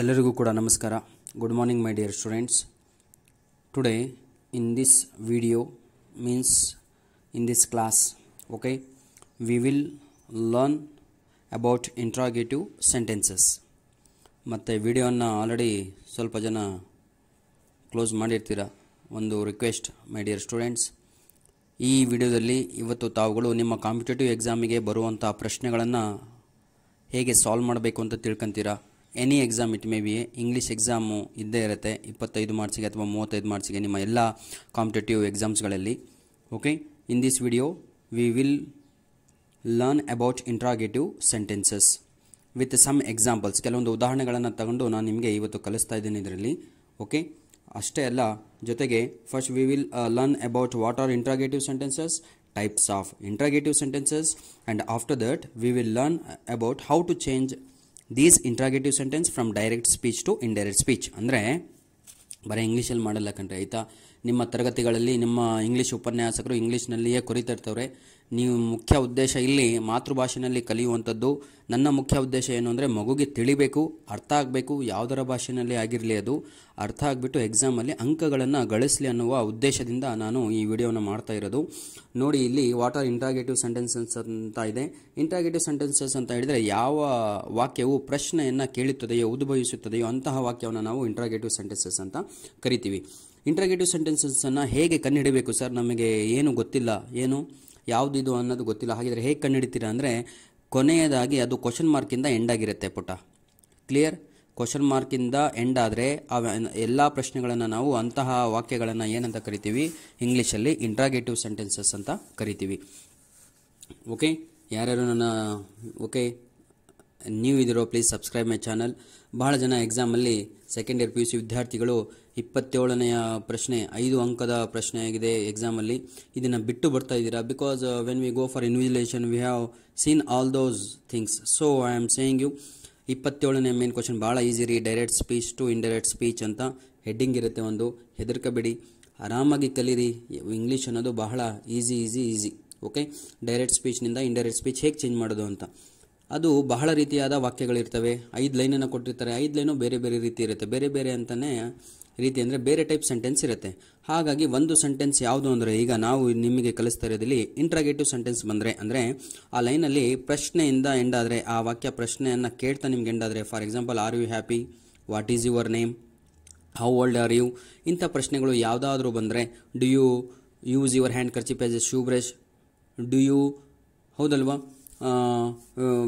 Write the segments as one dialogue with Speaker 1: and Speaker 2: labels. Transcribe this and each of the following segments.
Speaker 1: ಎಲ್ಲರಿಗೂ ಕೂಡ ನಮಸ್ಕಾರ good morning my dear students today in this video means in this class okay we will learn about interrogative sentences ಮತ್ತು ವಿಡಿಯೋನ already ಸ್ವಲ್ಪ ಜನ ಕ್ಲೋಸ್ ಮಾಡಿರ್ತೀರ ಒಂದು ರಿಕ್ವೆಸ್ಟ್ ಮೈ ಡಿಯರ್ ಸ್ಟೂಡೆಂಟ್ಸ್ ಈ ವಿಡಿಯೋದಲ್ಲಿ ಇವತ್ತು ತಾವುಗಳು ನಿಮ್ಮ ಕಾಂಪಿಟೇಟಿವ್ ಎಕ್ಸಾಮಿಗೆ ಬರುವಂಥ ಪ್ರಶ್ನೆಗಳನ್ನು ಹೇಗೆ ಸಾಲ್ವ್ ಮಾಡಬೇಕು ಅಂತ ತಿಳ್ಕೊಂತೀರಾ any exam it may be English exam ಇದ್ದೇ ಇರುತ್ತೆ ಇಪ್ಪತ್ತೈದು ಮಾರ್ಚ್ಗೆ ಅಥವಾ ಮೂವತ್ತೈದು ಮಾರ್ಕ್ಸಿಗೆ ನಿಮ್ಮ ಎಲ್ಲ ಕಾಂಪಿಟೇಟಿವ್ ಎಕ್ಸಾಮ್ಸ್ಗಳಲ್ಲಿ okay in this video we will learn about interrogative sentences with some examples ಕೆಲವೊಂದು ಉದಾಹರಣೆಗಳನ್ನು ತಗೊಂಡು ನಾನು ನಿಮಗೆ ಇವತ್ತು ಕಲಿಸ್ತಾ ಇದ್ದೀನಿ ಇದರಲ್ಲಿ ಓಕೆ ಅಷ್ಟೇ ಅಲ್ಲ ಜೊತೆಗೆ first we will learn about what are interrogative sentences types of interrogative sentences and after that we will learn about how to change these interrogative sentence from direct speech to indirect speech ಅಂದರೆ ಬರೀ ಇಂಗ್ಲೀಷಲ್ಲಿ ಮಾಡಲ್ಲ ಕಣ್ರಿ ಆಯಿತಾ ನಿಮ್ಮ ತರಗತಿಗಳಲ್ಲಿ ನಿಮ್ಮ English ಉಪನ್ಯಾಸಕರು ಇಂಗ್ಲೀಷ್ನಲ್ಲಿಯೇ ಇರ್ತವ್ರೆ ನೀವು ಮುಖ್ಯ ಉದ್ದೇಶ ಇಲ್ಲಿ ಮಾತೃಭಾಷೆಯಲ್ಲಿ ಕಲಿಯುವಂಥದ್ದು ನನ್ನ ಮುಖ್ಯ ಉದ್ದೇಶ ಏನು ಅಂದರೆ ಮಗುಗೆ ತಿಳಿಬೇಕು ಅರ್ಥ ಆಗಬೇಕು ಯಾವುದರ ಭಾಷೆಯಲ್ಲಿ ಆಗಿರಲಿ ಅದು ಅರ್ಥ ಆಗಿಬಿಟ್ಟು ಎಕ್ಸಾಮಲ್ಲಿ ಅಂಕಗಳನ್ನು ಗಳಿಸಲಿ ಅನ್ನುವ ಉದ್ದೇಶದಿಂದ ನಾನು ಈ ವಿಡಿಯೋನ ಮಾಡ್ತಾ ಇರೋದು ನೋಡಿ ಇಲ್ಲಿ ವಾಟ್ ಆರ್ ಇಂಟ್ರಾಗೇಟಿವ್ ಸೆಂಟೆನ್ಸಸ್ ಅಂತ ಇದೆ ಇಂಟ್ರಾಗೇಟಿವ್ ಸೆಂಟೆನ್ಸಸ್ ಅಂತ ಹೇಳಿದರೆ ಯಾವ ವಾಕ್ಯವು ಪ್ರಶ್ನೆಯನ್ನು ಕೇಳುತ್ತದೆಯೋ ಉದ್ಭವಿಸುತ್ತದೆಯೋ ಅಂತಹ ವಾಕ್ಯವನ್ನು ನಾವು ಇಂಟ್ರಾಗೇಟಿವ್ ಸೆಂಟೆನ್ಸಸ್ ಅಂತ ಕರಿತೀವಿ ಇಂಟ್ರಾಗೇಟಿವ್ ಸೆಂಟೆನ್ಸಸ್ಸನ್ನು ಹೇಗೆ ಕಂಡುಹಿಡಬೇಕು ಸರ್ ನಮಗೆ ಏನು ಗೊತ್ತಿಲ್ಲ ಏನು ಯಾವುದಿದು ಅನ್ನೋದು ಗೊತ್ತಿಲ್ಲ ಹಾಗಿದ್ರೆ ಹೇಗೆ ಕಂಡುಹಿಡಿತೀರಾ ಅಂದರೆ ಕೊನೆಯದಾಗಿ ಅದು ಕ್ವಶನ್ ಮಾರ್ಕಿಂದ ಎಂಡ್ ಆಗಿರುತ್ತೆ ಪುಟ ಕ್ಲಿಯರ್ ಕ್ವಶನ್ ಮಾರ್ಕಿಂದ ಎಂಡ್ ಆದರೆ ಆ ಎಲ್ಲ ಪ್ರಶ್ನೆಗಳನ್ನು ನಾವು ಅಂತಹ ವಾಕ್ಯಗಳನ್ನು ಏನಂತ ಕರಿತೀವಿ ಇಂಗ್ಲೀಷಲ್ಲಿ ಇಂಟ್ರಾಗೇಟಿವ್ ಸೆಂಟೆನ್ಸಸ್ ಅಂತ ಕರಿತೀವಿ ಓಕೆ ಯಾರ್ಯಾರು ನನ್ನ ಓಕೆ ನ್ಯೂ ಇದ್ದಿರೋ ಪ್ಲೀಸ್ ಸಬ್ಸ್ಕ್ರೈಬ್ ಮೈ ಚಾನಲ್ ಭಾಳ ಜನ ಎಕ್ಸಾಮಲ್ಲಿ second year P U C ವಿದ್ಯಾರ್ಥಿಗಳು ಇಪ್ಪತ್ತೇಳನೆಯ ಪ್ರಶ್ನೆ ಐದು ಅಂಕದ ಪ್ರಶ್ನೆ ಆಗಿದೆ ಎಕ್ಸಾಮಲ್ಲಿ ಇದನ್ನು ಬಿಟ್ಟು ಬರ್ತಾ ಇದ್ದೀರಾ because when we go for invigilation we have seen all those things so I am saying you ಇಪ್ಪತ್ತೇಳನೇ ಮೇನ್ ಕ್ವಶನ್ ಭಾಳ ಈಸಿ ರೀ direct speech to indirect speech ಅಂತ ಹೆಡ್ಡಿಂಗ್ ಇರುತ್ತೆ ಒಂದು ಹೆದರ್ಕಬೇಡಿ ಆರಾಮಾಗಿ ಕಲೀರಿ ಇಂಗ್ಲೀಷ್ ಅನ್ನೋದು ಬಹಳ easy easy easy okay direct ಸ್ಪೀಚ್ನಿಂದ ಇಂಡೈರೆಕ್ಟ್ ಸ್ಪೀಚ್ ಹೇಗೆ ಚೇಂಜ್ ಮಾಡೋದು ಅಂತ ಅದು ಬಹಳ ರೀತಿಯಾದ ವಾಕ್ಯಗಳಿರ್ತವೆ ಐದು ಲೈನನ್ನು ಕೊಟ್ಟಿರ್ತಾರೆ ಐದು ಲೈನು ಬೇರೆ ಬೇರೆ ರೀತಿ ಇರುತ್ತೆ ಬೇರೆ ಬೇರೆ ಅಂತಲೇ ರೀತಿ ಅಂದರೆ ಬೇರೆ ಟೈಪ್ ಸೆಂಟೆನ್ಸ್ ಇರುತ್ತೆ ಹಾಗಾಗಿ ಒಂದು ಸೆಂಟೆನ್ಸ್ ಯಾವುದು ಅಂದರೆ ಈಗ ನಾವು ನಿಮಗೆ ಕಲಿಸ್ತಾ ಇರೋದಲ್ಲಿ ಇಂಟ್ರಾಗೇಟಿವ್ ಸೆಂಟೆನ್ಸ್ ಬಂದರೆ ಅಂದರೆ ಆ ಲೈನಲ್ಲಿ ಪ್ರಶ್ನೆಯಿಂದ ಎಂಡಾದರೆ ಆ ವಾಕ್ಯ ಪ್ರಶ್ನೆಯನ್ನು ಕೇಳ್ತಾ ನಿಮ್ಗೆ ಎಂಡಾದರೆ for example are you happy what is your name how old are you ಇಂಥ ಪ್ರಶ್ನೆಗಳು ಯಾವುದಾದ್ರೂ ಬಂದರೆ do you use your handkerchief as a shoe brush do you ಹೌದಲ್ವಾ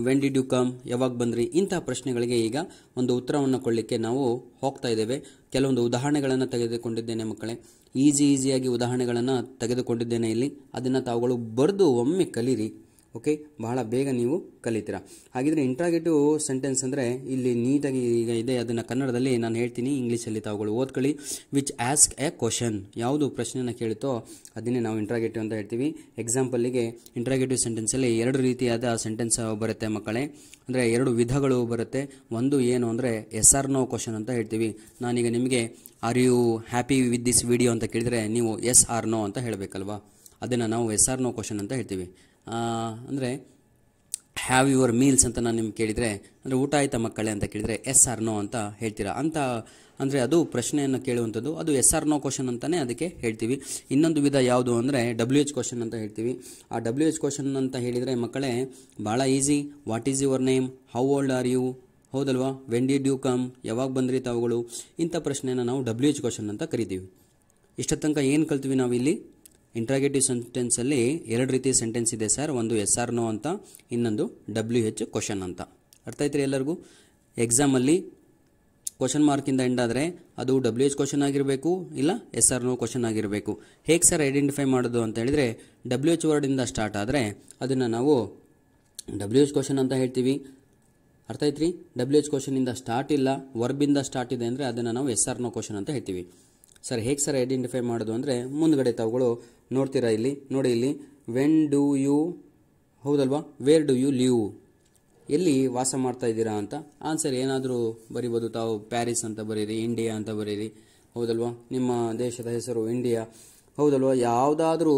Speaker 1: ವೆನ್ ಡಿಡ್ ಯು ಕಮ್ ಯಾವಾಗ ಬಂದ್ರಿ ಇಂತಹ ಪ್ರಶ್ನೆಗಳಿಗೆ ಈಗ ಒಂದು ಉತ್ತರವನ್ನು ಕೊಡಲಿಕ್ಕೆ ನಾವು ಹೋಗ್ತಾ ಇದ್ದೇವೆ ಕೆಲವೊಂದು ಉದಾಹರಣೆಗಳನ್ನು ತೆಗೆದುಕೊಂಡಿದ್ದೇನೆ ಮಕ್ಕಳೇ ಈಸಿ ಈಸಿಯಾಗಿ ಉದಾಹರಣೆಗಳನ್ನು ತೆಗೆದುಕೊಂಡಿದ್ದೇನೆ ಇಲ್ಲಿ ಅದನ್ನು ತಾವುಗಳು ಬರೆದು ಒಮ್ಮೆ ಕಲೀರಿ ಓಕೆ ಬಹಳ ಬೇಗ ನೀವು ಕಲಿತೀರ ಹಾಗಿದ್ರೆ ಇಂಟ್ರಾಗೇಟಿವ್ ಸೆಂಟೆನ್ಸ್ ಅಂದರೆ ಇಲ್ಲಿ ನೀಟಾಗಿ ಈಗ ಇದೆ ಅದನ್ನು ಕನ್ನಡದಲ್ಲಿ ನಾನು ಹೇಳ್ತೀನಿ ಇಂಗ್ಲೀಷಲ್ಲಿ ತಾವುಗಳು ಓದ್ಕೊಳ್ಳಿ ವಿಚ್ ಆಸ್ಕ್ ಎ ಕ್ವಶನ್ ಯಾವುದು ಪ್ರಶ್ನೆಯನ್ನು ಕೇಳುತ್ತೋ ಅದನ್ನೇ ನಾವು ಇಂಟ್ರಾಗೇಟಿವ್ ಅಂತ ಹೇಳ್ತೀವಿ ಎಕ್ಸಾಂಪಲ್ಲಿಗೆ ಇಂಟ್ರಾಗೇಟಿವ್ ಸೆಂಟೆನ್ಸಲ್ಲಿ ಎರಡು ರೀತಿಯಾದ ಸೆಂಟೆನ್ಸ್ ಬರುತ್ತೆ ಮಕ್ಕಳೇ ಅಂದರೆ ಎರಡು ವಿಧಗಳು ಬರುತ್ತೆ ಒಂದು ಏನು ಅಂದರೆ ಎಸ್ ಆರ್ ನೋ ಕ್ವಶನ್ ಅಂತ ಹೇಳ್ತೀವಿ ನಾನೀಗ ನಿಮಗೆ are you happy with this video ಅಂತ ಕೇಳಿದರೆ ನೀವು ಎಸ್ ಆರ್ ನೋ ಅಂತ ಹೇಳಬೇಕಲ್ವಾ ಅದನ್ನು ನಾವು ಎಸ್ ಆರ್ ನೋ ಕ್ವಶನ್ ಅಂತ ಹೇಳ್ತೀವಿ ಅಂದರೆ ಹ್ಯಾವ್ ಯುವರ್ ಮೀಲ್ಸ್ ಅಂತ ನಾನು ನಿಮ್ಗೆ ಕೇಳಿದರೆ ಅಂದರೆ ಊಟ ಆಯ್ತಾ ಮಕ್ಕಳೇ ಅಂತ ಕೇಳಿದರೆ ಎಸ್ ಆರ್ ನೋ ಅಂತ ಹೇಳ್ತೀರಾ ಅಂತ ಅಂದರೆ ಅದು ಪ್ರಶ್ನೆಯನ್ನು ಕೇಳುವಂಥದ್ದು ಅದು ಎಸ್ ಆರ್ ನೋ ಕ್ವಶನ್ ಅಂತಲೇ ಅದಕ್ಕೆ ಹೇಳ್ತೀವಿ ಇನ್ನೊಂದು ವಿಧ ಯಾವುದು ಅಂದರೆ ಡಬ್ಲ್ಯೂ ಎಚ್ ಕ್ವಶನ್ ಅಂತ ಹೇಳ್ತೀವಿ ಆ ಡಬ್ಲ್ಯೂ ಎಚ್ ಕ್ವಶನ್ ಅಂತ ಹೇಳಿದರೆ ಮಕ್ಕಳೇ ಭಾಳ easy what is your name how old are you ಹೌದಲ್ವಾ ವೆಂಡಿ ಡ್ಯೂ ಕಮ್ ಯಾವಾಗ ಬಂದ್ರಿ ತಾವುಗಳು ಇಂಥ ಪ್ರಶ್ನೆಯನ್ನು ನಾವು ಡಬ್ಲ್ಯೂ ಎಚ್ ಕ್ವಶನ್ ಅಂತ ಕರಿತೀವಿ ತನಕ ಏನು ಕಲ್ತೀವಿ ನಾವು ಇಲ್ಲಿ ಇಂಟ್ರಾಗೇಟಿವ್ ಸೆಂಟೆನ್ಸಲ್ಲಿ ಎರಡು ರೀತಿಯ ಸೆಂಟೆನ್ಸ್ ಇದೆ ಸರ್ ಒಂದು ಎಸ್ ಆರ್ ನೋ ಅಂತ ಇನ್ನೊಂದು ಡಬ್ಲ್ಯೂ ಎಚ್ ಕ್ವಶನ್ ಅಂತ ಅರ್ಥ ಐತ್ರಿ ರೀ ಎಲ್ಲರಿಗೂ ಎಕ್ಸಾಮಲ್ಲಿ ಕ್ವಶನ್ ಮಾರ್ಕಿಂದ ಎಂಡ್ ಅದು ಡಬ್ಲ್ಯೂ ಎಚ್ ಕ್ವಶನ್ ಆಗಿರಬೇಕು ಇಲ್ಲ ಎಸ್ ಆರ್ ನೋ ಕ್ವಶನ್ ಆಗಿರಬೇಕು ಹೇಗೆ ಸರ್ ಐಡೆಂಟಿಫೈ ಮಾಡೋದು ಅಂತ ಹೇಳಿದರೆ ಡಬ್ಲ್ಯೂ ಎಚ್ ವರ್ಡಿಂದ ಸ್ಟಾರ್ಟ್ ಆದರೆ ಅದನ್ನು ನಾವು ಡಬ್ಲ್ಯೂ ಎಚ್ ಕ್ವಶನ್ ಅಂತ ಹೇಳ್ತೀವಿ ಅರ್ಥ ಐತ್ರಿ ಡಬ್ಲ್ಯೂ ಎಚ್ ಇಂದ ಸ್ಟಾರ್ಟ್ ಇಲ್ಲ ವರ್ಬಿಂದ ಸ್ಟಾರ್ಟ್ ಇದೆ ಅಂದರೆ ಅದನ್ನು ನಾವು ಎಸ್ ಆರ್ ನೋ ಕ್ವಶನ್ ಅಂತ ಹೇಳ್ತೀವಿ ಸರ್ ಹೇಗೆ ಸರ್ ಐಡೆಂಟಿಫೈ ಮಾಡೋದು ಅಂದರೆ ಮುಂದ್ಗಡೆ ತಾವುಗಳು ನೋಡ್ತೀರಾ ಇಲ್ಲಿ ನೋಡಿ ಇಲ್ಲಿ ವೆನ್ ಡೂ ಯು ಹೌದಲ್ವಾ ವೇರ್ ಡೂ ಯು ಲೀವ್ ಎಲ್ಲಿ ವಾಸ ಮಾಡ್ತಾ ಇದ್ದೀರಾ ಅಂತ ಆನ್ಸರ್ ಏನಾದರೂ ಬರಿಬೋದು ತಾವು ಪ್ಯಾರಿಸ್ ಅಂತ ಬರೀರಿ ಇಂಡಿಯಾ ಅಂತ ಬರೀರಿ ಹೌದಲ್ವಾ ನಿಮ್ಮ ದೇಶದ ಹೆಸರು ಇಂಡಿಯಾ ಹೌದಲ್ವಾ ಯಾವುದಾದ್ರೂ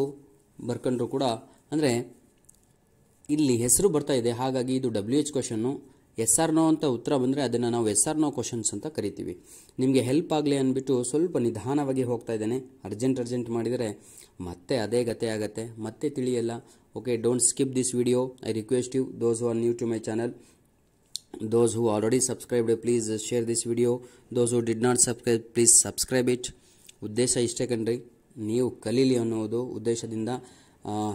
Speaker 1: ಬರ್ಕೊಂಡ್ರು ಕೂಡ ಅಂದರೆ ಇಲ್ಲಿ ಹೆಸರು ಬರ್ತಾ ಇದೆ ಹಾಗಾಗಿ ಇದು W H question yes or no ಅಂತ ಉತ್ತರ ಬಂದರೆ ಅದನ್ನು ನಾವು ಎಸ್ ಆರ್ ನೋ ಕ್ವಶನ್ಸ್ ಅಂತ ಕರಿತೀವಿ ನಿಮಗೆ ಹೆಲ್ಪ್ ಆಗಲಿ ಅಂದ್ಬಿಟ್ಟು ಸ್ವಲ್ಪ ನಿಧಾನವಾಗಿ ಹೋಗ್ತಾ ಇದ್ದೇನೆ ಅರ್ಜೆಂಟ್ ಅರ್ಜೆಂಟ್ ಮಾಡಿದರೆ ಮತ್ತೆ ಅದೇ ಗತೆ ಆಗತ್ತೆ ಮತ್ತೆ ತಿಳಿಯಲ್ಲ okay don't skip this video I request you those who are new to my channel those who already subscribed please share this video those who did not subscribe please subscribe it ಉದ್ದೇಶ ಇಷ್ಟೇ ಕಣ್ರಿ ನೀವು ಕಲೀಲಿ ಅನ್ನೋದು ಉದ್ದೇಶದಿಂದ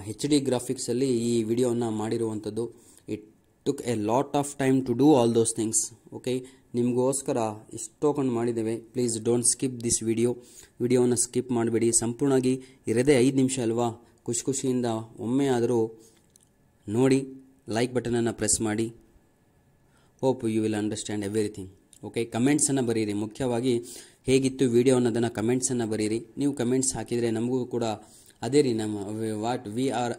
Speaker 1: H D ಗ್ರಾಫಿಕ್ಸಲ್ಲಿ ಈ ವಿಡಿಯೋವನ್ನು ಮಾಡಿರುವಂಥದ್ದು took a lot of time to do all those things okay ನಿಮಗೋಸ್ಕರ ಕಂಡು ಮಾಡಿದ್ದೇವೆ please don't skip this video ವಿಡಿಯೋವನ್ನು ಸ್ಕಿಪ್ ಮಾಡಬೇಡಿ ಸಂಪೂರ್ಣವಾಗಿ ಇರದೇ ಐದು ನಿಮಿಷ ಅಲ್ವಾ ಖುಷಿ ಖುಷಿಯಿಂದ ಒಮ್ಮೆ ಆದರೂ ನೋಡಿ ಲೈಕ್ ಬಟನನ್ನು ಪ್ರೆಸ್ ಮಾಡಿ hope you will understand everything okay ಕಮೆಂಟ್ಸನ್ನು ಬರೀರಿ ಮುಖ್ಯವಾಗಿ ಹೇಗಿತ್ತು ವಿಡಿಯೋ ಅನ್ನೋದನ್ನು ಕಮೆಂಟ್ಸನ್ನು ಬರೀರಿ ನೀವು ಕಮೆಂಟ್ಸ್ ಹಾಕಿದರೆ ನಮಗೂ ಕೂಡ ಅದೇ ರೀ ನಮ್ಮ ವಾಟ್ ವಿ ಆರ್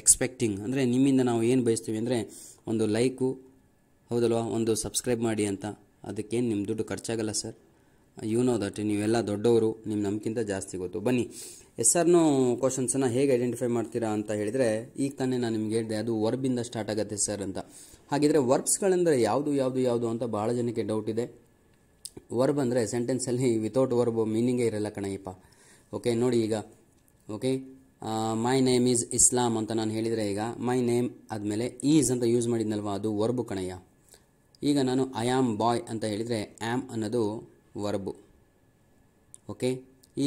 Speaker 1: ಎಕ್ಸ್ಪೆಕ್ಟಿಂಗ್ ಅಂದರೆ ನಿಮ್ಮಿಂದ ನಾವು ಏನು ಬಯಸ್ತೀವಿ ಅಂದರೆ ಒಂದು ಲೈಕು ಹೌದಲ್ವಾ ಒಂದು ಸಬ್ಸ್ಕ್ರೈಬ್ ಮಾಡಿ ಅಂತ ಅದಕ್ಕೇನು ನಿಮ್ಮ ದುಡ್ಡು ಖರ್ಚಾಗಲ್ಲ ಸರ್ ಯು ನೋ ದಟ್ ನೀವೆಲ್ಲ ದೊಡ್ಡವರು ನಿಮ್ಮ ನಮಗಿಂತ ಜಾಸ್ತಿ ಗೊತ್ತು ಬನ್ನಿ ಎಸ್ ಆರ್ ನೋ ಕ್ವಶನ್ಸನ್ನು ಹೇಗೆ ಐಡೆಂಟಿಫೈ ಮಾಡ್ತೀರಾ ಅಂತ ಹೇಳಿದರೆ ಈಗ ತಾನೇ ನಾನು ನಿಮ್ಗೆ ಹೇಳಿದೆ ಅದು ವರ್ಬಿಂದ ಸ್ಟಾರ್ಟ್ ಆಗುತ್ತೆ ಸರ್ ಅಂತ ಹಾಗಿದ್ರೆ ವರ್ಬ್ಸ್ಗಳೆಂದರೆ ಯಾವುದು ಯಾವುದು ಯಾವುದು ಅಂತ ಭಾಳ ಜನಕ್ಕೆ ಡೌಟ್ ಇದೆ ವರ್ಬ್ ಅಂದರೆ ಸೆಂಟೆನ್ಸಲ್ಲಿ ವಿತೌಟ್ ವರ್ಬ್ ಮೀನಿಂಗೇ ಇರಲ್ಲ ಕಣಯ್ಯಪ್ಪ ಓಕೆ ನೋಡಿ ಈಗ okay my name is Islam ಅಂತ ನಾನು ಹೇಳಿದರೆ ಈಗ ಮೈ ನೇಮ್ ಆದಮೇಲೆ ಈಸ್ ಅಂತ ಯೂಸ್ ಮಾಡಿದ್ನಲ್ವ ಅದು ವರ್ಬು ಕಣಯ್ಯ ಈಗ ನಾನು ಐ ಆಮ್ ಬಾಯ್ ಅಂತ ಹೇಳಿದರೆ ಆ್ಯಮ್ ಅನ್ನೋದು ವರ್ಬು ಓಕೆ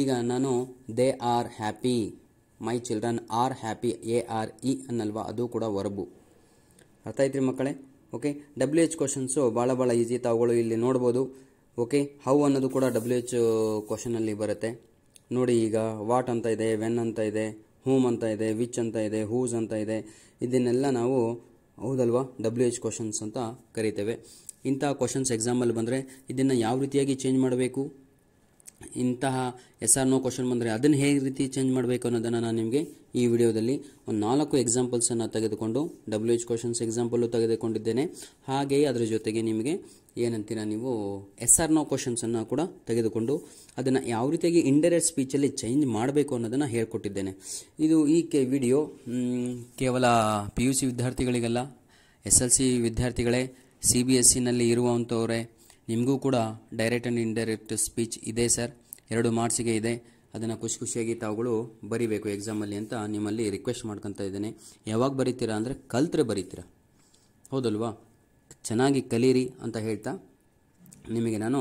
Speaker 1: ಈಗ ನಾನು they are happy my children are happy A R E ಅನ್ನಲ್ವಾ ಅದು ಕೂಡ ವರ್ಬು ಅರ್ಥ ಐತ್ರಿ ಮಕ್ಕಳೇ ಓಕೆ ಡಬ್ಲ್ಯೂ ಎಚ್ ಕ್ವಶನ್ಸು ಭಾಳ ಭಾಳ ಈಸಿ ತಾವುಗಳು ಇಲ್ಲಿ ನೋಡ್ಬೋದು ಓಕೆ ಹೌ ಅನ್ನೋದು ಕೂಡ ಡಬ್ಲ್ಯೂ ಎಚ್ ಕ್ವಶನಲ್ಲಿ ಬರುತ್ತೆ ನೋಡಿ ಈಗ ವಾಟ್ ಅಂತ ಇದೆ ವೆನ್ ಅಂತ ಇದೆ ಹೂಮ್ ಅಂತ ಇದೆ ವಿಚ್ ಅಂತ ಇದೆ ಹೂಸ್ ಅಂತ ಇದೆ ಇದನ್ನೆಲ್ಲ ನಾವು ಹೌದಲ್ವಾ ಡಬ್ಲ್ಯೂ ಎಚ್ ಕ್ವಶನ್ಸ್ ಅಂತ ಕರಿತೇವೆ ಇಂಥ ಕ್ವಶನ್ಸ್ ಎಕ್ಸಾಂಪಲ್ ಬಂದರೆ ಇದನ್ನು ಯಾವ ರೀತಿಯಾಗಿ ಚೇಂಜ್ ಮಾಡಬೇಕು ಇಂತಹ ಎಸ್ ಆರ್ ನೋ ಕ್ವಶನ್ ಬಂದರೆ ಅದನ್ನು ಹೇಗೆ ರೀತಿ ಚೇಂಜ್ ಮಾಡಬೇಕು ಅನ್ನೋದನ್ನು ನಾನು ನಿಮಗೆ ಈ ವಿಡಿಯೋದಲ್ಲಿ ಒಂದು ನಾಲ್ಕು ಎಕ್ಸಾಂಪಲ್ಸನ್ನು ತೆಗೆದುಕೊಂಡು ಡಬ್ಲ್ಯೂ ಎಚ್ ಕ್ವಶನ್ಸ್ ಎಕ್ಸಾಂಪಲ್ಲು ತೆಗೆದುಕೊಂಡಿದ್ದೇನೆ ಹಾಗೆಯೇ ಅದರ ಜೊತೆಗೆ ನಿಮಗೆ ಏನಂತೀರ ನೀವು ಎಸ್ ಆರ್ ನೋ ಕ್ವಶನ್ಸನ್ನು ಕೂಡ ತೆಗೆದುಕೊಂಡು ಅದನ್ನು ಯಾವ ರೀತಿಯಾಗಿ ಇಂಡೈರೆಕ್ಟ್ ಸ್ಪೀಚಲ್ಲಿ ಚೇಂಜ್ ಮಾಡಬೇಕು ಅನ್ನೋದನ್ನು ಹೇಳ್ಕೊಟ್ಟಿದ್ದೇನೆ ಇದು ಈ ಕೆ ವಿಡಿಯೋ ಕೇವಲ ಪಿ ಯು ಸಿ ವಿದ್ಯಾರ್ಥಿಗಳಿಗಲ್ಲ ಎಸ್ ಎಲ್ ಸಿ ವಿದ್ಯಾರ್ಥಿಗಳೇ ಸಿ ಬಿ ಎಸ್ ಸಿನಲ್ಲಿ e ಇರುವಂಥವ್ರೆ ನಿಮಗೂ ಕೂಡ ಡೈರೆಕ್ಟ್ ಆ್ಯಂಡ್ ಇಂಡೈರೆಕ್ಟ್ ಸ್ಪೀಚ್ ಇದೆ ಸರ್ ಎರಡು ಮಾರ್ಕ್ಸಿಗೆ ಇದೆ ಅದನ್ನು ಖುಷಿ ಖುಷಿಯಾಗಿ ತಾವುಗಳು ಬರಿಬೇಕು ಎಕ್ಸಾಮಲ್ಲಿ ಅಂತ ನಿಮ್ಮಲ್ಲಿ ರಿಕ್ವೆಸ್ಟ್ ಮಾಡ್ಕೊತಾ ಇದ್ದೇನೆ ಯಾವಾಗ ಬರೀತೀರಾ ಅಂದರೆ ಕಲ್ತ್ರೆ ಬರೀತೀರಾ ಹೌದಲ್ವಾ ಚೆನ್ನಾಗಿ ಕಲೀರಿ ಅಂತ ಹೇಳ್ತಾ ನಿಮಗೆ ನಾನು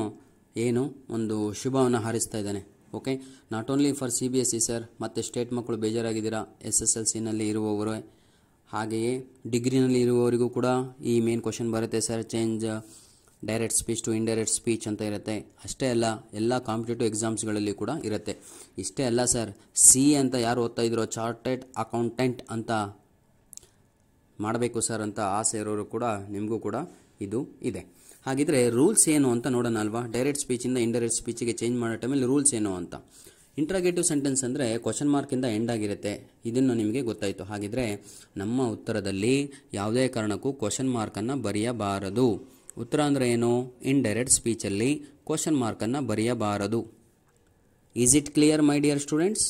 Speaker 1: ಏನು ಒಂದು ಶುಭವನ್ನು ಹಾರಿಸ್ತಾ ಇದ್ದಾನೆ okay not only for C B S C sir ಮತ್ತು ಸ್ಟೇಟ್ ಮಕ್ಕಳು ಬೇಜಾರಾಗಿದ್ದೀರಾ ಎಸ್ ಎಸ್ ಎಲ್ ಸಿನಲ್ಲಿ ಇರುವವರು ಹಾಗೆಯೇ ಡಿಗ್ರಿನಲ್ಲಿ ಇರುವವರಿಗೂ ಕೂಡ ಈ ಮೇನ್ ಕ್ವಶನ್ ಬರುತ್ತೆ sir change direct speech to indirect speech ಅಂತ ಇರುತ್ತೆ ಅಷ್ಟೇ ಅಲ್ಲ ಎಲ್ಲ ಕಾಂಪಿಟೇಟಿವ್ ಎಕ್ಸಾಮ್ಸ್ಗಳಲ್ಲಿ ಕೂಡ ಇರುತ್ತೆ ಇಷ್ಟೇ ಅಲ್ಲ ಸರ್ ಸಿ ಅಂತ ಯಾರು ಓದ್ತಾ ಇದ್ರು ಚಾರ್ಟೆಡ್ ಅಕೌಂಟೆಂಟ್ ಅಂತ ಮಾಡಬೇಕು ಸರ್ ಅಂತ ಆಸೆ ಇರೋರು ಕೂಡ ನಿಮಗೂ ಕೂಡ ಇದು ಇದೆ ಹಾಗಿದ್ರೆ ರೂಲ್ಸ್ ಏನು ಅಂತ ನೋಡೋಣ ಅಲ್ವಾ ಡೈರೆಕ್ಟ್ ಸ್ಪೀಚಿಂದ ಇಂಡೈರೆಕ್ಟ್ ಸ್ಪೀಚಿಗೆ ಚೇಂಜ್ ಮಾಡೋ ಟೈಮಲ್ಲಿ ರೂಲ್ಸ್ ಏನು ಅಂತ ಇಂಟ್ರಾಗೇಟಿವ್ ಸೆಂಟೆನ್ಸ್ ಅಂದರೆ ಕ್ವಶನ್ ಮಾರ್ಕಿಂದ ಎಂಡ್ ಆಗಿರುತ್ತೆ ಇದನ್ನು ನಿಮಗೆ ಗೊತ್ತಾಯಿತು ಹಾಗಿದ್ರೆ ನಮ್ಮ ಉತ್ತರದಲ್ಲಿ ಯಾವುದೇ ಕಾರಣಕ್ಕೂ ಕ್ವಶನ್ ಮಾರ್ಕನ್ನು ಬರೆಯಬಾರದು ಉತ್ತರ ಅಂದರೆ ಏನು ಇಂಡೈರೆಕ್ಟ್ ಸ್ಪೀಚಲ್ಲಿ ಕ್ವಶನ್ ಮಾರ್ಕನ್ನು ಬರೆಯಬಾರದು is it clear my dear students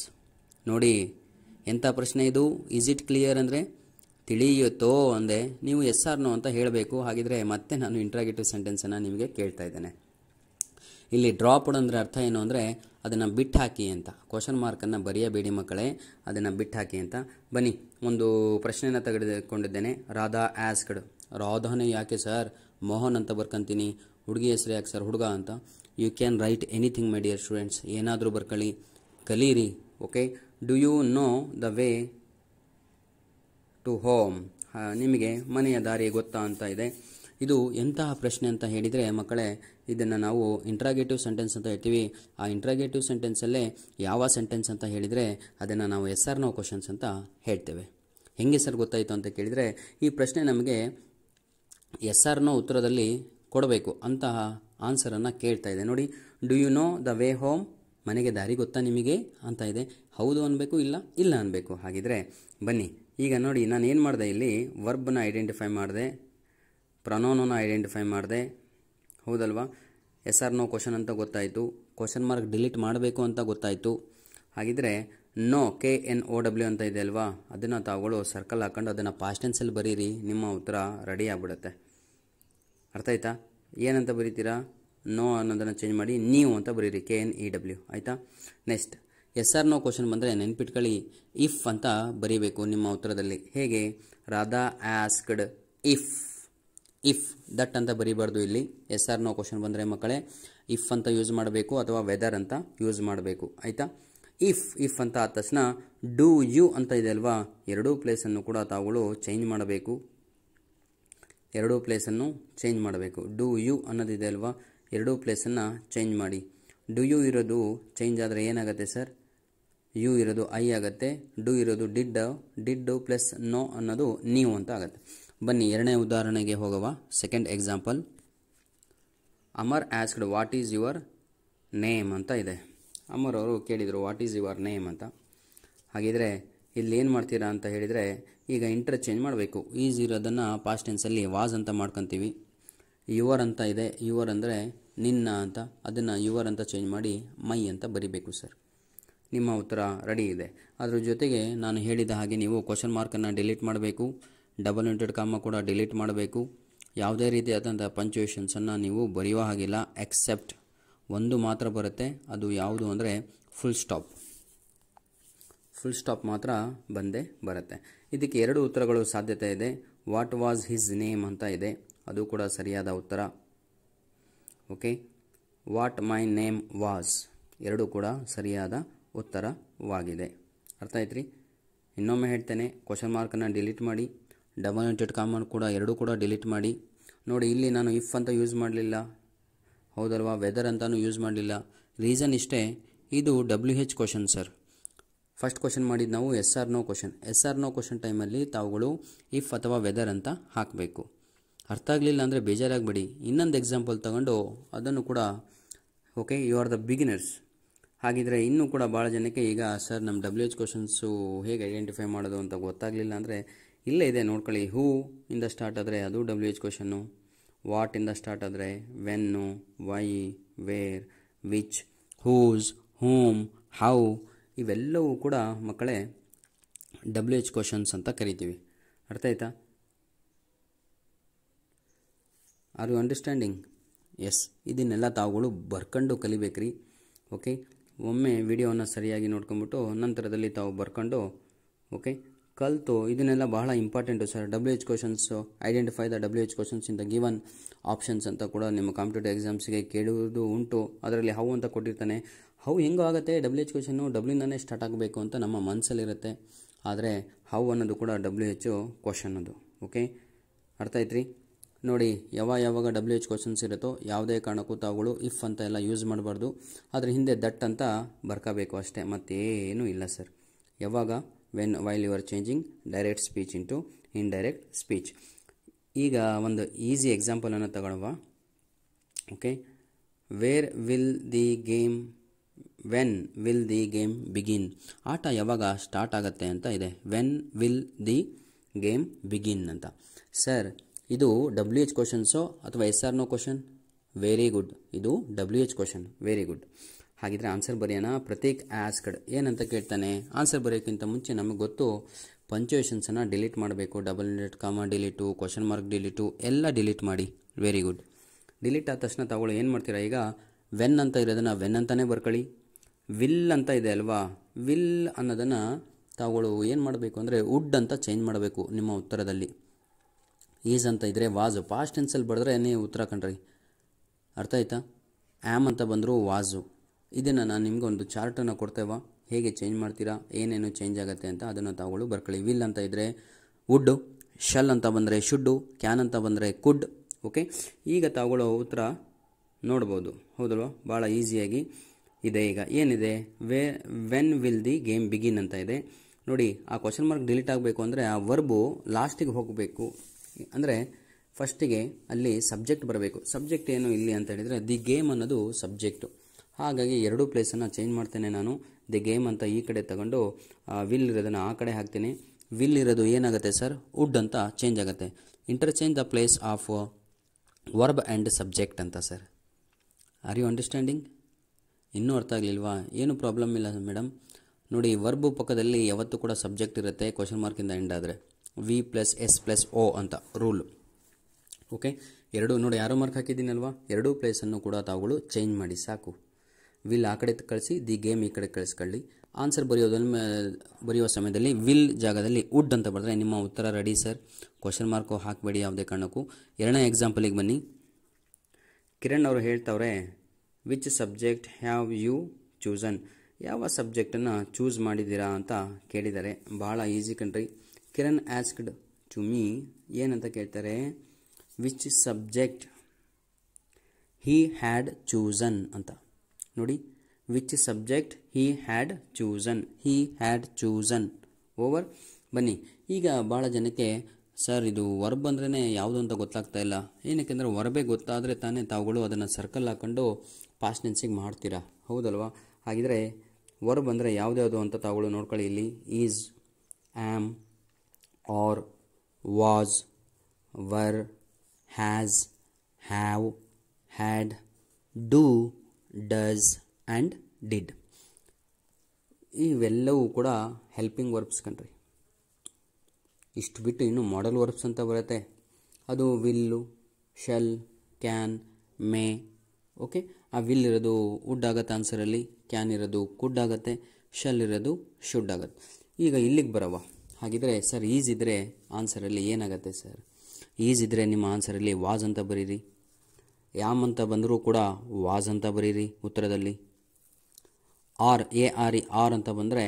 Speaker 1: ನೋಡಿ ಎಂಥ ಪ್ರಶ್ನೆ ಇದು ಈಸ್ ಇಟ್ ಕ್ಲಿಯರ್ ಅಂದರೆ ತಿಳಿಯುತ್ತೋ ಅಂದೆ ನೀವು ಎಸ್ ಆರ್ನೋ ಅಂತ ಹೇಳಬೇಕು ಹಾಗಿದ್ರೆ ಮತ್ತೆ ನಾನು ಇಂಟ್ರಾಗೇಟಿವ್ ಸೆಂಟೆನ್ಸನ್ನು ನಿಮಗೆ ಕೇಳ್ತಾ ಇದ್ದೇನೆ ಇಲ್ಲಿ ಡ್ರಾಪ್ಡ್ ಅಂದರೆ ಅರ್ಥ ಏನು ಅಂದರೆ ಅದನ್ನು ಬಿಟ್ಟು ಹಾಕಿ ಅಂತ ಕ್ವಶನ್ ಮಾರ್ಕನ್ನು ಬರೆಯಬೇಡಿ ಮಕ್ಕಳೇ ಅದನ್ನು ಬಿಟ್ಟು ಹಾಕಿ ಅಂತ ಬನ್ನಿ ಒಂದು ಪ್ರಶ್ನೆಯನ್ನು ತೆಗೆದುಕೊಂಡಿದ್ದೇನೆ ರಾಧಾ ಆಸ್ಕ್ಡ್ ರಾಧಾನೇ ಯಾಕೆ ಸರ್ ಮೋಹನ್ ಅಂತ ಬರ್ಕೊಂತೀನಿ ಹುಡುಗಿ ಹೆಸರು ಯಾಕೆ ಸರ್ ಹುಡುಗ ಅಂತ you can write anything my dear students ಏನಾದರೂ ಬರ್ಕೊಳ್ಳಿ ಕಲೀರಿ okay do you know the way to home ನಿಮಗೆ ಮನೆಯ ದಾರಿ ಗೊತ್ತಾ ಅಂತ ಇದೆ ಇದು ಎಂತಹ ಪ್ರಶ್ನೆ ಅಂತ ಹೇಳಿದರೆ ಮಕ್ಕಳೇ ಇದನ್ನು ನಾವು ಇಂಟ್ರಾಗೇಟಿವ್ ಸೆಂಟೆನ್ಸ್ ಅಂತ ಹೇಳ್ತೀವಿ ಆ ಇಂಟ್ರಾಗೇಟಿವ್ ಸೆಂಟೆನ್ಸಲ್ಲೇ ಯಾವ ಸೆಂಟೆನ್ಸ್ ಅಂತ ಹೇಳಿದರೆ ಅದನ್ನು ನಾವು ಎಸ್ ಆರ್ ನೋ ಕ್ವಶನ್ಸ್ ಅಂತ ಹೇಳ್ತೇವೆ ಹೆಂಗೆ ಸರ್ ಗೊತ್ತಾಯಿತು ಅಂತ ಕೇಳಿದರೆ ಈ ಪ್ರಶ್ನೆ ನಮಗೆ ಎಸ್ ಆರ್ ನೋ ಉತ್ತರದಲ್ಲಿ ಕೊಡಬೇಕು ಅಂತಹ ಆನ್ಸರನ್ನು ಕೇಳ್ತಾ ಇದೆ ನೋಡಿ do you know the way home ಮನೆಗೆ ದಾರಿ ಗೊತ್ತಾ ನಿಮಗೆ ಅಂತ ಇದೆ ಹೌದು ಅನ್ನಬೇಕು ಇಲ್ಲ ಇಲ್ಲ ಅನ್ನಬೇಕು ಹಾಗಿದ್ರೆ ಬನ್ನಿ ಈಗ ನೋಡಿ ನಾನು ಏನು ಮಾಡಿದೆ ಇಲ್ಲಿ ವರ್ಬನ್ನ ಐಡೆಂಟಿಫೈ ಮಾಡಿದೆ ಪ್ರನೋನನ್ನ ಐಡೆಂಟಿಫೈ ಮಾಡಿದೆ ಹೌದಲ್ವಾ ಎಸ್ ಆರ್ ನೋ ಕ್ವಶನ್ ಅಂತ ಗೊತ್ತಾಯಿತು ಕ್ವಶನ್ ಮಾರ್ಕ್ ಡಿಲೀಟ್ ಮಾಡಬೇಕು ಅಂತ ಗೊತ್ತಾಯಿತು ಹಾಗಿದ್ರೆ no K N O W ಅಂತ ಇದೆ ಅಲ್ವಾ ಅದನ್ನು ತಾವುಗಳು ಸರ್ಕಲ್ ಹಾಕೊಂಡು ಅದನ್ನು ಪಾಸ್ಟೆನ್ಸಲ್ಲಿ ಬರೀರಿ ನಿಮ್ಮ ಉತ್ತರ ರೆಡಿ ಆಗ್ಬಿಡುತ್ತೆ ಅರ್ಥ ಆಯ್ತಾ ಏನಂತ ಬರೀತೀರಾ ನೋ ಅನ್ನೋದನ್ನು ಚೇಂಜ್ ಮಾಡಿ ನೀವು ಅಂತ ಬರೀರಿ ಕೆ ಎನ್ ಇ ಡಬ್ಲ್ಯೂ ಆಯಿತಾ next yes or no question ಬಂದರೆ ನೆನ್ಪಿಟ್ಕೊಳ್ಳಿ ಇಫ್ ಅಂತ ಬರೀಬೇಕು ನಿಮ್ಮ ಉತ್ತರದಲ್ಲಿ ಹೇಗೆ Radha asked if if that ಅಂತ ಬರೀಬಾರ್ದು ಇಲ್ಲಿ ಎಸ್ ಆರ್ ನೋ ಕ್ವಶನ್ ಬಂದರೆ ಮಕ್ಕಳೇ ಇಫ್ ಅಂತ ಯೂಸ್ ಮಾಡಬೇಕು ಅಥವಾ ವೆದರ್ ಅಂತ ಯೂಸ್ ಮಾಡಬೇಕು ಆಯಿತಾ ಇಫ್ ಇಫ್ ಅಂತ ಆದ ತಕ್ಷಣ ಡೂ ಯು ಅಂತ ಇದೆ ಅಲ್ವಾ ಎರಡೂ ಪ್ಲೇಸನ್ನು ಕೂಡ ತಾವುಗಳು ಚೇಂಜ್ ಮಾಡಬೇಕು ಎರಡೂ ಪ್ಲೇಸನ್ನು ಚೇಂಜ್ ಮಾಡಬೇಕು ಡೂ ಯು ಅನ್ನೋದಿದೆ ಅಲ್ವಾ ಎರಡೂ ಪ್ಲೇಸನ್ನು ಚೇಂಜ್ ಮಾಡಿ ಡು ಯು ಇರೋದು ಚೇಂಜ್ ಆದರೆ ಏನಾಗುತ್ತೆ ಸರ್ ಯು ಇರೋದು ಐ ಆಗುತ್ತೆ ಡು ಇರೋದು ಡಿಡ್ ಡಿಡ್ ಪ್ಲಸ್ ನೋ ಅನ್ನೋದು ನೀವು ಅಂತ ಆಗುತ್ತೆ ಬನ್ನಿ ಎರಡನೇ ಉದಾಹರಣೆಗೆ ಹೋಗುವ second example Amar asked what is your name ಅಂತ ಇದೆ ಅಮರ್ ಅವರು ಕೇಳಿದರು ವಾಟ್ ಈಸ್ ಯುವರ್ ನೇಮ್ ಅಂತ ಹಾಗಿದ್ರೆ ಇಲ್ಲಿ ಏನು ಮಾಡ್ತೀರಾ ಅಂತ ಹೇಳಿದರೆ ಈಗ ಚೇಂಜ್ ಮಾಡಬೇಕು ಈಸ್ ಇರೋದನ್ನು ಪಾಸ್ಟ್ ಟೆನ್ಸಲ್ಲಿ ವಾಸ್ ಅಂತ ಮಾಡ್ಕೊತೀವಿ ಯುವರ್ ಅಂತ ಇದೆ ಯುವರ್ ಅಂದರೆ ನಿನ್ನ ಅಂತ ಅದನ್ನು ಯುವರ್ ಅಂತ ಚೇಂಜ್ ಮಾಡಿ ಮೈ ಅಂತ ಬರಿಬೇಕು ಸರ್ ನಿಮ್ಮ ಉತ್ತರ ರೆಡಿ ಇದೆ ಅದರ ಜೊತೆಗೆ ನಾನು ಹೇಳಿದ ಹಾಗೆ ನೀವು ಕ್ವಶನ್ ಮಾರ್ಕನ್ನು ಡಿಲೀಟ್ ಮಾಡಬೇಕು ಡಬಲ್ ಇಂಟೆಡ್ ಕಾಮ ಕೂಡ ಡಿಲೀಟ್ ಮಾಡಬೇಕು ಯಾವುದೇ ರೀತಿಯಾದಂಥ ಪಂಚುವೇಶನ್ಸನ್ನು ನೀವು ಬರೆಯುವ ಹಾಗಿಲ್ಲ ಎಕ್ಸೆಪ್ಟ್ ಒಂದು ಮಾತ್ರ ಬರುತ್ತೆ ಅದು ಯಾವುದು ಅಂದರೆ ಫುಲ್ ಸ್ಟಾಪ್ ಫುಲ್ ಸ್ಟಾಪ್ ಮಾತ್ರ ಬಂದೇ ಬರುತ್ತೆ ಇದಕ್ಕೆ ಎರಡು ಉತ್ತರಗಳು ಸಾಧ್ಯತೆ ಇದೆ ವಾಟ್ ವಾಸ್ ಹಿಸ್ ನೇಮ್ ಅಂತ ಇದೆ ಅದು ಕೂಡ ಸರಿಯಾದ ಉತ್ತರ okay what my name was ಎರಡೂ ಕೂಡ ಸರಿಯಾದ ಉತ್ತರವಾಗಿದೆ ಅರ್ಥ ಆಯ್ತು ರೀ ಇನ್ನೊಮ್ಮೆ ಹೇಳ್ತೇನೆ ಕ್ವಶನ್ ಮಾರ್ಕನ್ನು ಡಿಲೀಟ್ ಮಾಡಿ ಡಬಲ್ ಇಂಟೆಡ್ ಕಾಮನ್ ಕೂಡ ಎರಡೂ ಕೂಡ ಡಿಲೀಟ್ ಮಾಡಿ ನೋಡಿ ಇಲ್ಲಿ ನಾನು ಇಫ್ ಅಂತ ಯೂಸ್ ಮಾಡಲಿಲ್ಲ ಹೌದಲ್ವಾ ವೆದರ್ ಅಂತಲೂ ಯೂಸ್ ಮಾಡಲಿಲ್ಲ ರೀಸನ್ ಇಷ್ಟೇ ಇದು W H question sir first question ಮಾಡಿದ್ದು ನಾವು yes or no question yes or no question ಟೈಮಲ್ಲಿ ತಾವುಗಳು ಇಫ್ ಅಥವಾ ವೆದರ್ ಅಂತ ಹಾಕಬೇಕು ಅರ್ಥ ಆಗಲಿಲ್ಲ ಅಂದರೆ ಬೇಜಾರಾಗಬೇಡಿ ಇನ್ನೊಂದು ಎಕ್ಸಾಂಪಲ್ ತಗೊಂಡು ಅದನ್ನು ಕೂಡ okay you are the beginners ಹಾಗಿದ್ರೆ ಇನ್ನೂ ಕೂಡ ಭಾಳ ಜನಕ್ಕೆ ಈಗ ಸರ್ ನಮ್ಮ ಡಬ್ಲ್ಯೂ ಎಚ್ ಕ್ವಶನ್ಸು ಹೇಗೆ ಐಡೆಂಟಿಫೈ ಮಾಡೋದು ಅಂತ ಗೊತ್ತಾಗಲಿಲ್ಲ ಅಂದರೆ ಇಲ್ಲೇ ಇದೆ ನೋಡ್ಕೊಳ್ಳಿ ಹೂ ಇಂದ ಸ್ಟಾರ್ಟ್ ಆದರೆ ಅದು ಡಬ್ಲ್ಯೂ ಎಚ್ ಕ್ವಶನ್ನು ವಾಟ್ ಇಂದ ಸ್ಟಾರ್ಟ್ ಆದರೆ when why where which whose whom how ಇವೆಲ್ಲವೂ ಕೂಡ ಮಕ್ಕಳೇ ಡಬ್ಲ್ಯೂ ಎಚ್ ಕ್ವಶನ್ಸ್ ಅಂತ ಕರಿತೀವಿ ಅರ್ಥ ಆಯ್ತಾ ಆರ್ ಯು ಅಂಡರ್ಸ್ಟ್ಯಾಂಡಿಂಗ್ ಎಸ್ ಇದನ್ನೆಲ್ಲ ತಾವುಗಳು ಬರ್ಕಂಡು ಕಲಿಬೇಕ್ರಿ ಓಕೆ ಒಮ್ಮೆ ವಿಡಿಯೋವನ್ನು ಸರಿಯಾಗಿ ನೋಡ್ಕೊಂಬಿಟ್ಟು ನಂತರದಲ್ಲಿ ತಾವು ಬರ್ಕೊಂಡು ಓಕೆ ಕಲಿತು ಇದನ್ನೆಲ್ಲ ಬಹಳ important sir W H questions identify the W H questions in the given options ಅಂತ ಕೂಡ ನಿಮ್ಮ ಕಾಂಪಿಟೇಟಿವ್ ಎಕ್ಸಾಮ್ಸ್ಗೆ ಕೇಳುವುದು ಉಂಟು ಅದರಲ್ಲಿ ಹೌ ಅಂತ ಕೊಟ್ಟಿರ್ತಾನೆ ಹೌ ಹೆಂಗೋ ಆಗುತ್ತೆ ಡಬ್ಲ್ಯೂ ಎಚ್ ಕ್ವಶನ್ನು ಡಬ್ಲ್ಯೂನೇ ಸ್ಟಾರ್ಟ್ ಆಗಬೇಕು ಅಂತ ನಮ್ಮ ಮನಸ್ಸಲ್ಲಿರುತ್ತೆ ಆದರೆ ಹೌ ಅನ್ನೋದು ಕೂಡ ಡಬ್ಲ್ಯೂ ಎಚ್ ಕ್ವಶನ್ ಅದು ಓಕೆ ಅರ್ಥ ಆಯ್ತು ರೀ ನೋಡಿ ಯಾವಾಗ ಯಾವಾಗ ಡಬ್ಲ್ಯೂ ಎಚ್ ಕ್ವಶನ್ಸ್ ಇರುತ್ತೋ ಯಾವುದೇ ಕಾರಣಕ್ಕೂ ತಾವುಗಳು ಇಫ್ ಅಂತ ಎಲ್ಲ ಯೂಸ್ ಮಾಡಬಾರ್ದು ಅದ್ರ ಹಿಂದೆ ದಟ್ ಅಂತ ಬರ್ಕೋಬೇಕು ಅಷ್ಟೇ ಮತ್ತೇನೂ ಇಲ್ಲ ಸರ್ ಯಾವಾಗ when while you are changing direct speech in into indirect speech ಈಗ ಒಂದು ಈಸಿ ಎಕ್ಸಾಂಪಲನ್ನು ತಗೊಳ್ಳುವ okay where will the game when will the game begin ಆಟ ಯಾವಾಗ ಸ್ಟಾರ್ಟ್ ಆಗುತ್ತೆ ಅಂತ ಇದೆ when will the game begin ಅಂತ ಸರ್ ಇದು ಡಬ್ಲ್ಯೂ ಎಚ್ ಕ್ವಶನ್ಸೋ ಅಥವಾ yes or no question very good ಇದು W H question very good ಹಾಗಿದ್ರೆ ಆನ್ಸರ್ ಬರೆಯೋಣ ಪ್ರತೀಕ್ ಆಸ್ಕ್ಡ್ ಏನಂತ ಕೇಳ್ತಾನೆ ಆನ್ಸರ್ ಬರೆಯೋಕ್ಕಿಂತ ಮುಂಚೆ ನಮಗೆ ಗೊತ್ತು ಪಂಚುವೇಷನ್ಸನ್ನು ಡಿಲೀಟ್ ಮಾಡಬೇಕು double delete comma delete question mark delete ಎಲ್ಲ ಡಿಲೀಟ್ ಮಾಡಿ ವೆರಿ ಗುಡ್ ಡಿಲೀಟ್ ಆದ ತಕ್ಷಣ ತಗೊಳ್ಳಿ ಏನು ಮಾಡ್ತೀರಾ ಈಗ ವೆನ್ ಅಂತ ಇರೋದನ್ನು ವೆನ್ ಅಂತಲೇ ಬರ್ಕೊಳ್ಳಿ ವಿಲ್ ಅಂತ ಇದೆ ಅಲ್ವಾ ವಿಲ್ ಅನ್ನೋದನ್ನು ತಾವುಗಳು ಏನು ಮಾಡಬೇಕು ಅಂದರೆ ವುಡ್ ಅಂತ ಚೇಂಜ್ ಮಾಡಬೇಕು ನಿಮ್ಮ ಉತ್ತರದಲ್ಲಿ ಈಸ್ ಅಂತ ಇದ್ದರೆ ವಾಜು ಪಾಸ್ಟ್ ಟೆನ್ಸಲ್ಲಿ ಬರೆದ್ರೆ ನೀವು ಉತ್ತರ ಕಂಡ್ರಿ ಅರ್ಥ ಆಯ್ತಾ ಆ್ಯಮ್ ಅಂತ ಬಂದರೂ ವಾಸು ಇದನ್ನು ನಾನು ನಿಮ್ಗೆ ಒಂದು ಚಾರ್ಟನ್ನು ಕೊಡ್ತೇವ ಹೇಗೆ ಚೇಂಜ್ ಮಾಡ್ತೀರಾ ಏನೇನು ಚೇಂಜ್ ಆಗುತ್ತೆ ಅಂತ ಅದನ್ನು ತಾವುಗಳು ಬರ್ಕೊಳ್ಳಿ ವಿಲ್ ಅಂತ ಇದ್ದರೆ ವುಡ್ಡು ಶಲ್ ಅಂತ ಬಂದರೆ ಶುಡ್ಡು ಕ್ಯಾನ್ ಅಂತ ಬಂದರೆ ಕುಡ್ ಓಕೆ ಈಗ ತಾವುಗಳು ಉತ್ತರ ನೋಡ್ಬೋದು ಹೌದಲ್ವಾ ಭಾಳ ಈಸಿಯಾಗಿ ಇದೆ ಈಗ ಏನಿದೆ way when will the game begin ಅಂತ ಇದೆ ನೋಡಿ ಆ ಕ್ವಶನ್ ಮಾರ್ಕ್ ಡಿಲೀಟ್ ಆಗಬೇಕು ಅಂದರೆ ಆ ವರ್ಬು ಲಾಸ್ಟಿಗೆ ಹೋಗಬೇಕು ಅಂದರೆ ಫಸ್ಟಿಗೆ ಅಲ್ಲಿ ಸಬ್ಜೆಕ್ಟ್ ಬರಬೇಕು ಸಬ್ಜೆಕ್ಟ್ ಏನು ಇಲ್ಲಿ ಅಂತ ಹೇಳಿದರೆ ದಿ ಗೇಮ್ ಅನ್ನೋದು ಸಬ್ಜೆಕ್ಟು ಹಾಗಾಗಿ ಎರಡೂ ಪ್ಲೇಸನ್ನು ಚೇಂಜ್ ಮಾಡ್ತೇನೆ ನಾನು ದಿ ಗೇಮ್ ಅಂತ ಈ ಕಡೆ ತಗೊಂಡು ವಿಲ್ ಇರೋದನ್ನು ಆ ಕಡೆ ಹಾಕ್ತೀನಿ ವಿಲ್ ಇರೋದು ಏನಾಗುತ್ತೆ ಸರ್ ವುಡ್ ಅಂತ ಚೇಂಜ್ ಆಗುತ್ತೆ interchange the place of verb and subject ಅಂತ ಸರ್ ಆರ್ ಯು ಅಂಡರ್ಸ್ಟ್ಯಾಂಡಿಂಗ್ ಇನ್ನೂ ಅರ್ಥ ಆಗಲಿಲ್ವಾ ಏನು ಪ್ರಾಬ್ಲಮ್ ಇಲ್ಲ ಮೇಡಮ್ ನೋಡಿ ವರ್ಬು ಪಕ್ಕದಲ್ಲಿ ಯಾವತ್ತೂ ಕೂಡ ಸಬ್ಜೆಕ್ಟ್ ಇರುತ್ತೆ ಕ್ವಶನ್ ಮಾರ್ಕಿಂದ end V plus S plus O ಅಂತ ರೂಲ್ ಓಕೆ ಎರಡು ನೋಡಿ ಯಾರೋ ಮಾರ್ಕ್ ಹಾಕಿದ್ದೀನಲ್ವಾ ಎರಡೂ ಪ್ಲೇಸನ್ನು ಕೂಡ ತಾವುಗಳು ಚೇಂಜ್ ಮಾಡಿ ಸಾಕು ವಿಲ್ ಆ ಕಡೆ ಕಳಿಸಿ ದಿ ಗೇಮ್ ಈ ಕಡೆ ಕಳಿಸ್ಕೊಳ್ಳಿ ಆನ್ಸರ್ ಬರೆಯೋದನ್ನು ಬರೆಯುವ ಸಮಯದಲ್ಲಿ ವಿಲ್ ಜಾಗದಲ್ಲಿ ವುಡ್ ಅಂತ ಬರೆದ್ರೆ ನಿಮ್ಮ ಉತ್ತರ ರೆಡಿ ಸರ್ ಕ್ವಶನ್ ಮಾರ್ಕು ಹಾಕಬೇಡಿ ಯಾವುದೇ ಕಾರಣಕ್ಕೂ ಎರಡನೇ ಎಕ್ಸಾಂಪಲಿಗೆ ಬನ್ನಿ ಕಿರಣ್ ಅವರು ಹೇಳ್ತಾವ್ರೆ which subject have you chosen ಯಾವ ಸಬ್ಜೆಕ್ಟನ್ನು ಚೂಸ್ ಮಾಡಿದ್ದೀರಾ ಅಂತ ಕೇಳಿದ್ದಾರೆ ಭಾಳ ಈಸಿ ಕಣ್ರಿ ಕಿರಣ್ ಆಸ್ಕ್ಡ್ ಟು ಮೀ ಏನಂತ ಕೇಳ್ತಾರೆ which subject he had chosen ಅಂತ ನೋಡಿ which subject he had chosen he had chosen over ಬನ್ನಿ ಈಗ ಭಾಳ ಜನಕ್ಕೆ ಸರ್ ಇದು ವರ್ಬ್ ಅಂದ್ರೇ ಯಾವುದು ಅಂತ ಗೊತ್ತಾಗ್ತಾ ಇಲ್ಲ ಏನಕ್ಕೆಂದರೆ ವರ್ಬೇ ಗೊತ್ತಾದರೆ ತಾನೇ ತಾವುಗಳು ಅದನ್ನು ಸರ್ಕಲ್ ಹಾಕ್ಕೊಂಡು ಪಾಸ್ಟೆನ್ಸಿಗೆ ಮಾಡ್ತೀರಾ ಹೌದಲ್ವಾ ಹಾಗಿದ್ರೆ ವರ್ಬ್ ಅಂದರೆ ಯಾವುದ್ಯಾವುದು ಅಂತ ತಾವುಗಳು ನೋಡ್ಕೊಳ್ಳಿ ಇಲ್ಲಿ is am are was, were, has, have, had, do, does and did. ಇವೆಲ್ಲವೂ ಕೂಡ ಹೆಲ್ಪಿಂಗ್ ವರ್ಬ್ಸ್ ಕಣ್ರಿ ಇಷ್ಟು ಬಿಟ್ಟು ಇನ್ನು ಮಾಡಲ್ ವರ್ಬ್ಸ್ ಅಂತ ಬರುತ್ತೆ ಅದು will shall can may okay ಆ ವಿಲ್ ಇರೋದು ವುಡ್ ಆಗುತ್ತೆ ಆನ್ಸರಲ್ಲಿ ಕ್ಯಾನ್ ಇರೋದು ಕುಡ್ ಆಗುತ್ತೆ ಶಲ್ ಇರೋದು ಶುಡ್ ಆಗುತ್ತೆ ಈಗ ಇಲ್ಲಿಗೆ ಬರವ ಹಾಗಿದ್ರೆ ಸರ್ ಈಸ್ ಇದ್ದರೆ ಆನ್ಸರಲ್ಲಿ ಏನಾಗುತ್ತೆ ಸರ್ ಈಸ್ ಇದ್ದರೆ ನಿಮ್ಮ ಆನ್ಸರಲ್ಲಿ ವಾಜ್ ಅಂತ ಬರೀರಿ ಯಾಮ್ ಅಂತ ಬಂದರೂ ಕೂಡ ವಾಜ್ ಅಂತ ಬರೀರಿ ಉತ್ತರದಲ್ಲಿ R A R E R ಅಂತ ಬಂದರೆ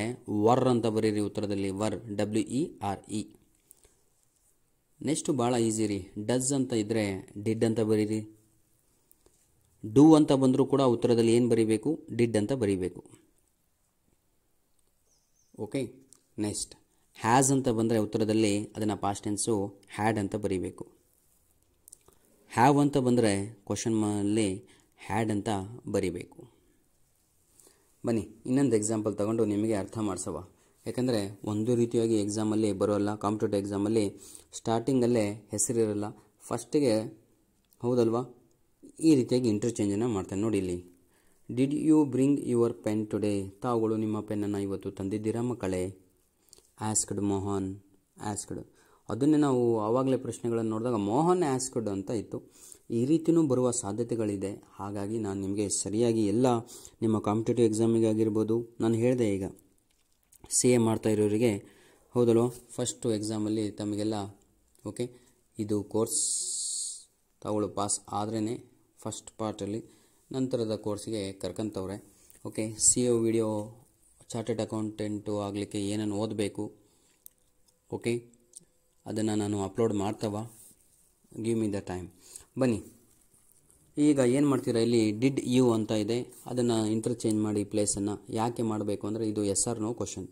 Speaker 1: ವರ್ ಅಂತ ಬರೀರಿ ಉತ್ತರದಲ್ಲಿ were W E R E next ಭಾಳ ಈಸಿ ರೀ ಡಸ್ ಅಂತ ಇದ್ದರೆ ಡಿಡ್ ಅಂತ ಬರೀರಿ ಡು ಅಂತ ಬಂದರೂ ಕೂಡ ಉತ್ತರದಲ್ಲಿ ಏನು ಬರೀಬೇಕು ಡಿಡ್ ಅಂತ ಬರೀಬೇಕು ಓಕೆ ನೆಕ್ಸ್ಟ್ ಹ್ಯಾಸ್ ಅಂತ ಬಂದರೆ ಉತ್ತರದಲ್ಲಿ ಅದನ್ನು ಪಾಸ್ಟ್ ಟೆನ್ಸು ಹ್ಯಾಡ್ ಅಂತ ಬರೀಬೇಕು ಹ್ಯಾವ್ ಅಂತ ಬಂದರೆ ಕ್ವಶನ್ ಅಲ್ಲಿ ಹ್ಯಾಡ್ ಅಂತ ಬರೀಬೇಕು ಬನ್ನಿ ಇನ್ನೊಂದು ಎಕ್ಸಾಂಪಲ್ ತಗೊಂಡು ನಿಮಗೆ ಅರ್ಥ ಮಾಡಿಸವ ಯಾಕಂದರೆ ಒಂದು ರೀತಿಯಾಗಿ ಎಕ್ಸಾಮಲ್ಲಿ ಬರೋಲ್ಲ ಕಾಂಪಿಟೇಟಿವ್ ಎಕ್ಸಾಮಲ್ಲಿ ಸ್ಟಾರ್ಟಿಂಗಲ್ಲೇ ಹೆಸರಿರಲ್ಲ ಫಸ್ಟಿಗೆ ಹೌದಲ್ವಾ ಈ ರೀತಿಯಾಗಿ ಇಂಟರ್ಚೇಂಜನ್ನು ಮಾಡ್ತೇನೆ ನೋಡಿ ಇಲ್ಲಿ did you bring your pen today ತಾವುಗಳು ನಿಮ್ಮ ಪೆನ್ನನ್ನು ಇವತ್ತು ತಂದಿದ್ದೀರಾ ಮಕ್ಕಳೇ ಆಸ್ಕ್ಡ್ ಮೋಹನ್ ಆಸ್ಕ್ಡ್ ಅದನ್ನೇ ನಾವು ಆವಾಗಲೇ ಪ್ರಶ್ನೆಗಳನ್ನು ನೋಡಿದಾಗ ಮೋಹನ್ ಆಸ್ಕ್ಡ್ ಅಂತ ಇತ್ತು ಈ ರೀತಿಯೂ ಬರುವ ಸಾಧ್ಯತೆಗಳಿದೆ ಹಾಗಾಗಿ ನಾನು ನಿಮಗೆ ಸರಿಯಾಗಿ ಎಲ್ಲ ನಿಮ್ಮ ಕಾಂಪಿಟೇಟಿವ್ ಎಕ್ಸಾಮಿಗಾಗಿರ್ಬೋದು ನಾನು ಹೇಳಿದೆ ಈಗ ಸಿ ಎ ಮಾಡ್ತಾ ಇರೋರಿಗೆ ಹೌದಲ್ವ ಫಸ್ಟು ಎಕ್ಸಾಮಲ್ಲಿ ತಮಗೆಲ್ಲ ಓಕೆ ಇದು ಕೋರ್ಸ್ ತಗೊಳ್ಳು ಪಾಸ್ ಆದ್ರೇ ಫಸ್ಟ್ ಪಾರ್ಟಲ್ಲಿ ನಂತರದ ಕೋರ್ಸಿಗೆ ಕರ್ಕೊಂತವ್ರೆ okay C A video chartered accountant ಆಗಲಿಕ್ಕೆ ಏನೇನು ಓದಬೇಕು ಓಕೆ ಅದನ್ನು ನಾನು ಅಪ್ಲೋಡ್ ಮಾಡ್ತವ ಗಿವ್ ಮಿ ದ ಟೈಮ್ ಬನ್ನಿ ಈಗ ಏನು ಮಾಡ್ತೀರಾ ಇಲ್ಲಿ ಡಿಡ್ ಯು ಅಂತ ಇದೆ ಅದನ್ನು ಇಂಟರ್ಚೇಂಜ್ ಮಾಡಿ ಪ್ಲೇಸನ್ನು ಯಾಕೆ ಮಾಡಬೇಕು ಅಂದರೆ ಇದು ಎಸ್ ಆರ್ ನೋ ಕ್ವಶನ್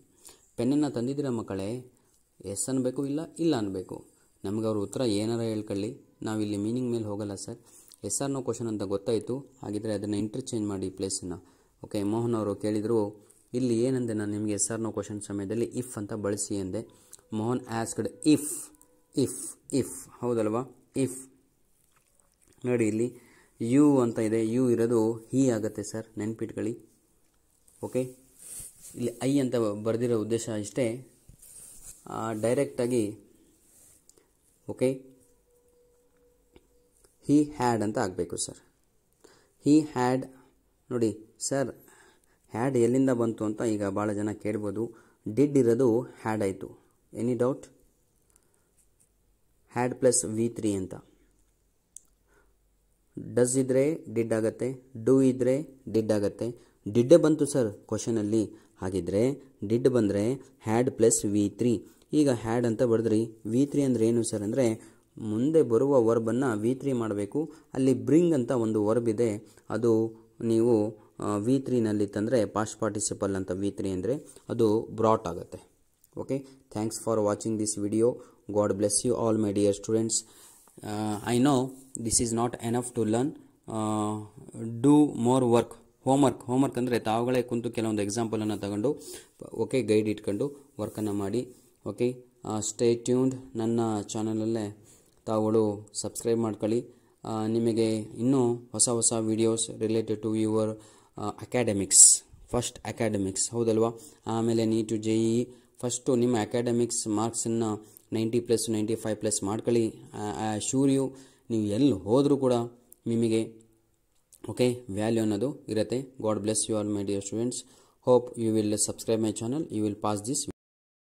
Speaker 1: ಪೆನ್ನನ್ನು ತಂದಿದ್ದೀರ ಮಕ್ಕಳೇ ಎಸ್ ಅನ್ನಬೇಕು ಇಲ್ಲ ಇಲ್ಲ ಅನ್ನಬೇಕು ನಮಗೆ ಅವ್ರ ಉತ್ತರ ಏನಾರ ಹೇಳ್ಕೊಳ್ಳಿ ನಾವಿಲ್ಲಿ ಮೀನಿಂಗ್ ಮೇಲೆ ಹೋಗಲ್ಲ sir yes or no question ಅಂತ ಗೊತ್ತಾಯಿತು ಹಾಗಿದ್ರೆ ಅದನ್ನು ಇಂಟರ್ಚೇಂಜ್ ಮಾಡಿ ಪ್ಲೇಸನ್ನು ಓಕೆ ಮೋಹನ್ ಅವರು ಕೇಳಿದರು ಇಲ್ಲಿ ಏನಂದೆ ನಾನು ನಿಮಗೆ ಎಸ್ ಆರ್ ನೋ ಕ್ವಶನ್ ಸಮಯದಲ್ಲಿ ಇಫ್ ಅಂತ ಬಳಸಿ ಎಂದೆ Mohan asked if if if ಹೌದಲ್ವಾ ಇಫ್ ನೋಡಿ ಇಲ್ಲಿ ಯು ಅಂತ ಇದೆ ಯು ಇರೋದು ಹಿ ಆಗುತ್ತೆ ಸರ್ ನೆನ್ಪಿಟ್ಕೊಳ್ಳಿ ಓಕೆ ಇಲ್ಲಿ ಐ ಅಂತ ಬರೆದಿರೋ ಉದ್ದೇಶ ಇಷ್ಟೇ ಡೈರೆಕ್ಟಾಗಿ ಓಕೆ ಹಿ ಹ್ಯಾಡ್ ಅಂತ ಆಗಬೇಕು ಸರ್ ಹಿ ಹ್ಯಾಡ್ ನೋಡಿ ಸರ್ ಹ್ಯಾಡ್ ಎಲ್ಲಿಂದ ಬಂತು ಅಂತ ಈಗ ಭಾಳ ಜನ ಕೇಳ್ಬೋದು ಡಿಡ್ ಇರೋದು ಹ್ಯಾಡ್ ಆಯಿತು any doubt had plus V three ಅಂತ ಡಸ್ ಇದ್ದರೆ ಡಿಡ್ ಆಗುತ್ತೆ ಡೂ ಇದ್ದರೆ ಡಿಡ್ ಆಗುತ್ತೆ ಡಿಡ್ಡೇ ಬಂತು ಸರ್ ಕ್ವಶನಲ್ಲಿ ಹಾಗಿದ್ರೆ ಡಿಡ್ ಬಂದರೆ ಹ್ಯಾಡ್ ಪ್ಲಸ್ ವಿ ತ್ರೀ ಈಗ ಹ್ಯಾಡ್ ಅಂತ ಬರೆದ್ರಿ ವಿ ತ್ರೀ ಅಂದರೆ ಏನು ಸರ್ ಅಂದರೆ ಮುಂದೆ ಬರುವ ವರ್ಬನ್ನು ವಿ ತ್ರೀ ಮಾಡಬೇಕು ಅಲ್ಲಿ ಬ್ರಿಂಗ್ ಅಂತ ಒಂದು ವರ್ಬ್ ಇದೆ ಅದು ನೀವು ವಿ ತ್ರೀನಲ್ಲಿ ತಂದರೆ ಪಾಸ್ಟ್ ಪಾರ್ಟಿಸಿಪಲ್ ಅಂತ ವಿ ತ್ರೀ ಅಂದರೆ ಅದು ಬ್ರಾಟ್ ಆಗುತ್ತೆ okay thanks for watching this video God bless you all my dear students I know this is not enough to learn do more work homework homework ಅಂದರೆ ತಾವುಗಳೇ ಕುಂತು ಕೆಲವೊಂದು ಎಕ್ಸಾಂಪಲನ್ನು ತಗೊಂಡು okay guide ಇಟ್ಕೊಂಡು ವರ್ಕನ್ನು ಮಾಡಿ ಓಕೆ ಸ್ಟೇ ಟ್ಯೂನ್ಡ್ ನನ್ನ ಚಾನಲಲ್ಲೇ ತಾವುಗಳು subscribe ಮಾಡ್ಕೊಳ್ಳಿ ನಿಮಗೆ ಇನ್ನೂ ಹೊಸ ಹೊಸ videos related to your academics first academics ಹೌದಲ್ವಾ ಆಮೇಲೆ ಟು ಜೆ ಇ ಫಸ್ಟು ನಿಮ್ಮ ಅಕಾಡೆಮಿಕ್ಸ್ ಮಾರ್ಕ್ಸನ್ನು ninety plus ninety five plus ಮಾಡ್ಕೊಳ್ಳಿ ಶೂರ್ ಯು ನೀವು ಎಲ್ಲಿ ಹೋದರೂ ಕೂಡ ನಿಮಗೆ ಓಕೆ ವ್ಯಾಲ್ಯೂ ಅನ್ನೋದು ಇರುತ್ತೆ God bless you are my dear students hope you will subscribe my channel you will pass this